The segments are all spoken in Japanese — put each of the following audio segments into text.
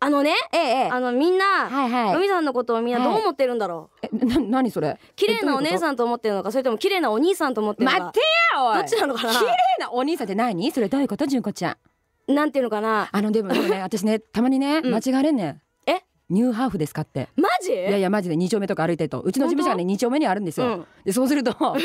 あのね、ええ、あのみんな、はいはい、海さんのことをみんなどう思ってるんだろう。はい、え、な、なにそれ。綺麗なお姉さんと思ってるのか、それとも綺麗なお兄さんと思ってるのか。待ってよ、どっちなのかな。綺麗なお兄さんって何、それどういうこと、純子ちゃん。なんていうのかな。あの、でもね、私ね、たまにね、間違われんねん。ニューハーフですかってマジいやいやマジで二丁目とか歩いてるとうちの事務所がね二丁目にあるんですよ、うん、でそうすると こう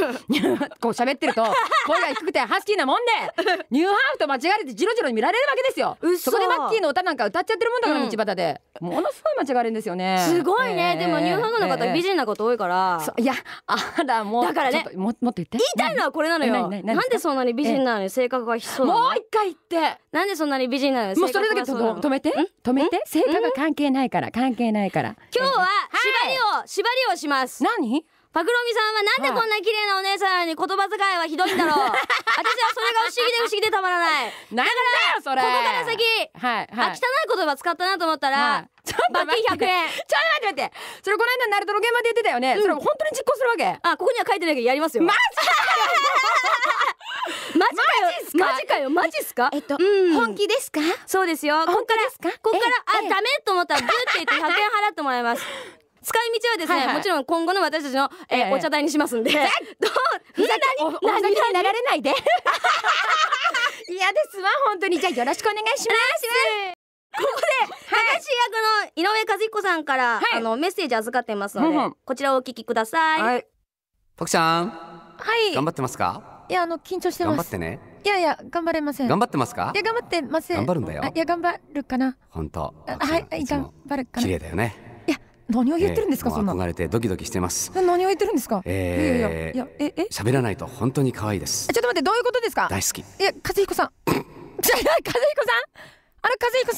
喋ってると声が低くてハスキーなもんで ニューハーフと間違えてジロジロに見られるわけですよそこでマッキーの歌なんか歌っちゃってるもんだから、道端でものすごい間違えるんですよねすごいね、えー、でもニューハーフの方、美人なこと多いから、いやあらもうだからねもっと言って言いたいのはこれなのよなんでそんなに美人なのに性格がひそもう一回言ってなんでそんなに美人なのもうそれだけ止めて止めて性格が関係ないから関係ないから今日は縛りを、はい、縛りをします何パクロミさんはなんでこんな綺麗なお姉さんに言葉遣いはひどいんだろう 私はそれが不思議で不思議でたまらないなんだよそれここから先、はいはい、あ汚い言葉使ったなと思ったら、はい、ちょっと罰金100円ちょっと待って待ってそれこの間ナルトの現場で言ってたよね、うん、それ本当に実行するわけあここには書いてないけどやりますよマジですかマジかよマジっすかえっと、本気ですかそうですよこっからこっからあダメと思ったらビュって言って100円払ってもらいます使い道はですね、はいはい、もちろん今後の私たちの、えー、お茶代にしますんで、えー、どう何何何になられないでいや ですわ本当にじゃあよろしくお願いします。ここで、私役の井上和彦さんから、はい、あのメッセージ預かってますので、はい、こちらをお聞きください。はい、徳ちゃん、はい、頑張ってますか？いやあの緊張してます。頑張ってね。いやいや頑張れません頑張ってますかいや頑張ってません頑張るんだよいや頑張るかな本当はい頑張るかな綺麗だよねいや何を言ってるんですか、そんな憧れてドキドキしてます何を言ってるんですかえー、いやいやいえ喋らないと本当に可愛いですちょっと待ってどういうことですか大好きいや和彦さんじゃ、和彦さん あの和彦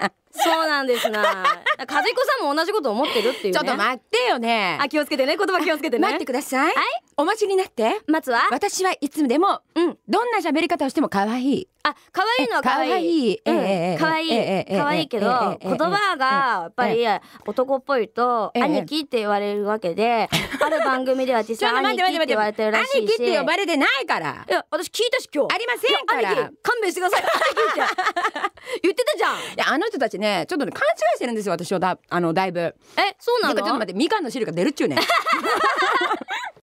さん そうなんですな和彦さんも同じこと思ってるっていう、ね、ちょっと待ってよねあ気をつけてね言葉気をつけてね待ってくださいはいお待ちになってまずは私はいつでもうんどんな喋り方をしても可愛いあ可愛いのは可愛い可愛い可愛いけど言葉がやっぱり男っぽいと兄貴って言われるわけである番組では実際兄貴って言われてるらしいし兄貴って呼ばれてないからいや私聞いたし今日ありませんから勘弁してください兄貴って言ってたじゃんいやあの人たちねちょっとね勘違いしてるんですよ私をだあのだいぶえそうなのちょっと待ってみかんの汁が出るっちゅうね